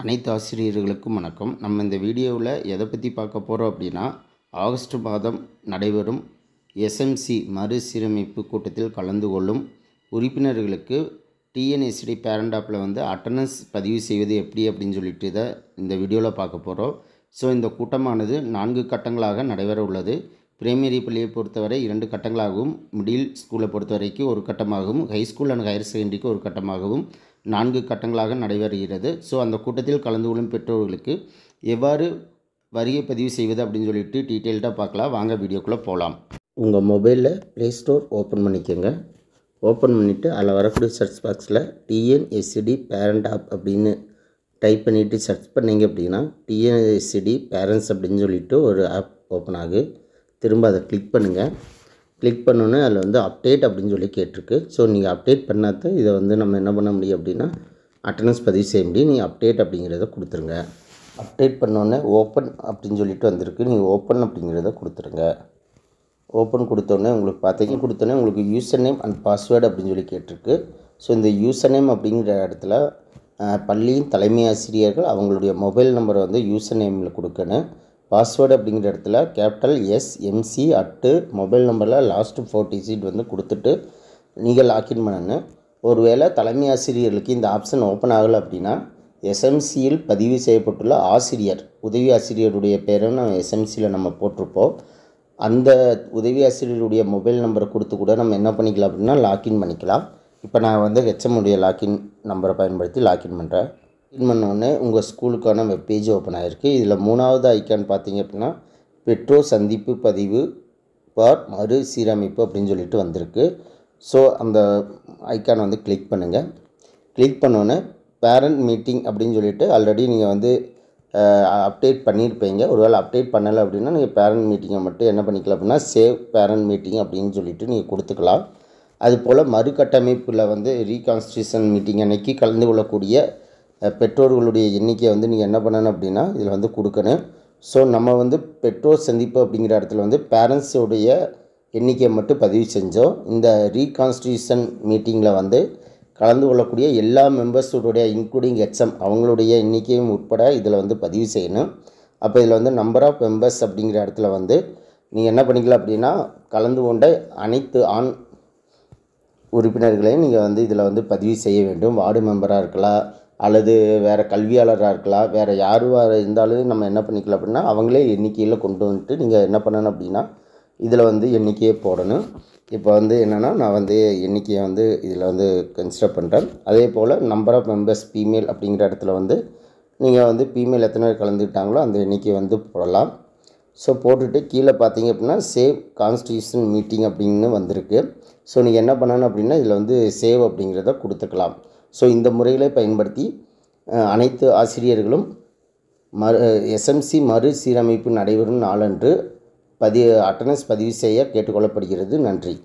அனைத்து ஆசிரியர்களுக்கும் வணக்கம் நம்ம இந்த வீடியோவில் எதை பற்றி பார்க்க போகிறோம் அப்படின்னா ஆகஸ்ட் மாதம் நடைபெறும் எஸ்எம்சி மறுசீரமைப்பு கூட்டத்தில் கலந்து கொள்ளும் உறுப்பினர்களுக்கு டிஎன்எஸ்டி பேரண்டாப்பில் வந்து அட்டண்டன்ஸ் பதிவு செய்வது எப்படி அப்படின்னு சொல்லிட்டு தான் இந்த வீடியோவில் பார்க்க போகிறோம் ஸோ இந்த கூட்டமானது நான்கு கட்டங்களாக நடைபெற உள்ளது பிரைமரி பள்ளியை பொறுத்தவரை இரண்டு கட்டங்களாகவும் மிடில் ஸ்கூலை பொறுத்த வரைக்கும் ஒரு கட்டமாகவும் ஹை ஸ்கூல் அண்ட் ஹையர் செகண்டரிக்கு ஒரு கட்டமாகவும் நான்கு கட்டங்களாக நடைபெறுகிறது ஸோ அந்த கூட்டத்தில் கலந்து கொள்ளும் பெற்றோர்களுக்கு எவ்வாறு வரியை பதிவு செய்வது அப்படின்னு சொல்லிட்டு டீட்டெயில்டாக பார்க்கலாம் வாங்க வீடியோக்குள்ளே போகலாம் உங்கள் மொபைலில் ப்ளே ஸ்டோர் ஓப்பன் பண்ணிக்கோங்க ஓப்பன் பண்ணிவிட்டு அதில் வரக்கூடிய சர்ச் பாக்ஸில் டிஎன்எஸ்சிடி பேரண்ட் ஆப் அப்படின்னு டைப் பண்ணிவிட்டு சர்ச் பண்ணிங்க அப்படின்னா டிஎன்எஸ்சிடி பேரண்ட்ஸ் அப்படின்னு சொல்லிவிட்டு ஒரு ஆப் ஓப்பன் ஆகு திரும்ப அதை கிளிக் பண்ணுங்கள் கிளிக் பண்ணோன்னே அதில் வந்து அப்டேட் அப்படின்னு சொல்லி கேட்டிருக்கு ஸோ நீங்கள் அப்டேட் பண்ணாத இதை வந்து நம்ம என்ன பண்ண முடியும் அப்படின்னா அட்டனன்ஸ் பதிவு செய்ய முடியும் நீங்கள் அப்டேட் அப்படிங்கிறத கொடுத்துருங்க அப்டேட் பண்ணோன்னே ஓப்பன் அப்படின்னு சொல்லிட்டு வந்திருக்கு நீங்கள் ஓப்பன் அப்படிங்கிறத கொடுத்துருங்க ஓப்பன் கொடுத்தோன்னே உங்களுக்கு பார்த்தீங்கன்னா கொடுத்தோன்னே உங்களுக்கு யூசர் நேம் அண்ட் பாஸ்வேர்டு அப்படின்னு சொல்லி கேட்டிருக்கு ஸோ இந்த யூசர் நேம் அப்படிங்கிற இடத்துல பள்ளியின் தலைமை ஆசிரியர்கள் அவங்களுடைய மொபைல் நம்பரை வந்து யூசர் நேமில் கொடுக்கணும் பாஸ்வேர்டு அப்படிங்கிற இடத்துல capital S MC at mobile நம்பரில் லாஸ்ட்டு ஃபோர் டிஜிட் வந்து கொடுத்துட்டு நீங்கள் லாக்இன் பண்ணணும் ஒருவேளை தலைமை ஆசிரியர்களுக்கு இந்த ஆப்ஷன் ஓப்பன் ஆகலை அப்படின்னா எஸ்எம்சியில் பதிவு செய்யப்பட்டுள்ள ஆசிரியர் உதவி ஆசிரியருடைய பேரை நம்ம எஸ்எம்சியில் நம்ம போட்டிருப்போம் அந்த உதவி ஆசிரியருடைய மொபைல் நம்பரை கொடுத்து கூட நம்ம என்ன பண்ணிக்கலாம் அப்படின்னா லாக்இன் பண்ணிக்கலாம் இப்போ நான் வந்து ஹெச்எம்முடைய லாக்இன் நம்பரை பயன்படுத்தி லாக்இன் பண்ணுறேன் கிளிக் பண்ணோடனே உங்கள் ஸ்கூலுக்கான வெப் பேஜ் ஓப்பன் ஆகிருக்கு இதில் மூணாவது ஐக்கான் பார்த்தீங்க அப்படின்னா பெட்ரோ சந்திப்பு பதிவு பார் சீரமைப்பு அப்படின்னு சொல்லிட்டு வந்திருக்கு ஸோ அந்த ஐக்கான் வந்து கிளிக் பண்ணுங்கள் கிளிக் பண்ணோன்னே பேரண்ட் மீட்டிங் அப்படின்னு சொல்லிட்டு ஆல்ரெடி நீங்கள் வந்து அப்டேட் பண்ணியிருப்பீங்க ஒருவேளை அப்டேட் பண்ணலை அப்படின்னா நீங்கள் பேரண்ட் மீட்டிங்கை மட்டும் என்ன பண்ணிக்கலாம் அப்படின்னா சேவ் பேரண்ட் மீட்டிங் அப்படின்னு சொல்லிட்டு நீங்கள் கொடுத்துக்கலாம் அதுபோல் மறுகட்டமைப்பில் வந்து ரீகான்ஸ்டியூஷன் மீட்டிங் அன்னைக்கு கலந்து கொள்ளக்கூடிய பெற்றோர்களுடைய எண்ணிக்கையை வந்து நீங்கள் என்ன பண்ணணும் அப்படின்னா இதில் வந்து கொடுக்கணும் ஸோ நம்ம வந்து பெற்றோர் சந்திப்பு அப்படிங்கிற இடத்துல வந்து பேரண்ட்ஸோடைய எண்ணிக்கையை மட்டும் பதிவு செஞ்சோம் இந்த ரீகான்ஸ்டியூஷன் மீட்டிங்கில் வந்து கலந்து கொள்ளக்கூடிய எல்லா மெம்பர்ஸோடைய இன்க்ளூடிங் ஹெச்எம் அவங்களுடைய எண்ணிக்கையும் உட்பட இதில் வந்து பதிவு செய்யணும் அப்போ இதில் வந்து நம்பர் ஆஃப் மெம்பர்ஸ் அப்படிங்கிற இடத்துல வந்து நீங்கள் என்ன பண்ணிக்கலாம் அப்படின்னா கலந்து கொண்ட அனைத்து ஆண் உறுப்பினர்களையும் நீங்கள் வந்து இதில் வந்து பதிவு செய்ய வேண்டும் வார்டு மெம்பராக இருக்கலாம் அல்லது வேறு கல்வியாளராக இருக்கலாம் வேறு யாருவாக இருந்தாலும் நம்ம என்ன பண்ணிக்கலாம் அப்படின்னா அவங்களே எண்ணிக்கையில் கொண்டு வந்துட்டு நீங்கள் என்ன பண்ணணும் அப்படின்னா இதில் வந்து எண்ணிக்கையே போடணும் இப்போ வந்து என்னென்னா நான் வந்து எண்ணிக்கையை வந்து இதில் வந்து கன்சிடர் பண்ணுறேன் அதே போல் நம்பர் ஆஃப் மெம்பர்ஸ் ஃபீமேல் அப்படிங்கிற இடத்துல வந்து நீங்கள் வந்து ஃபீமேல் எத்தனை பேர் கலந்துக்கிட்டாங்களோ அந்த எண்ணிக்கையை வந்து போடலாம் ஸோ போட்டுட்டு கீழே பார்த்தீங்க அப்படின்னா சேவ் கான்ஸ்டியூஷன் மீட்டிங் அப்படின்னு வந்திருக்கு ஸோ நீங்கள் என்ன பண்ணணும் அப்படின்னா இதில் வந்து சேவ் அப்படிங்கிறத கொடுத்துக்கலாம் ஸோ இந்த முறைகளை பயன்படுத்தி அனைத்து ஆசிரியர்களும் மறு எஸ்எம்சி மறுசீரமைப்பு நடைபெறும் நாளன்று பதி அட்டனன்ஸ் பதிவு செய்ய கேட்டுக்கொள்ளப்படுகிறது நன்றி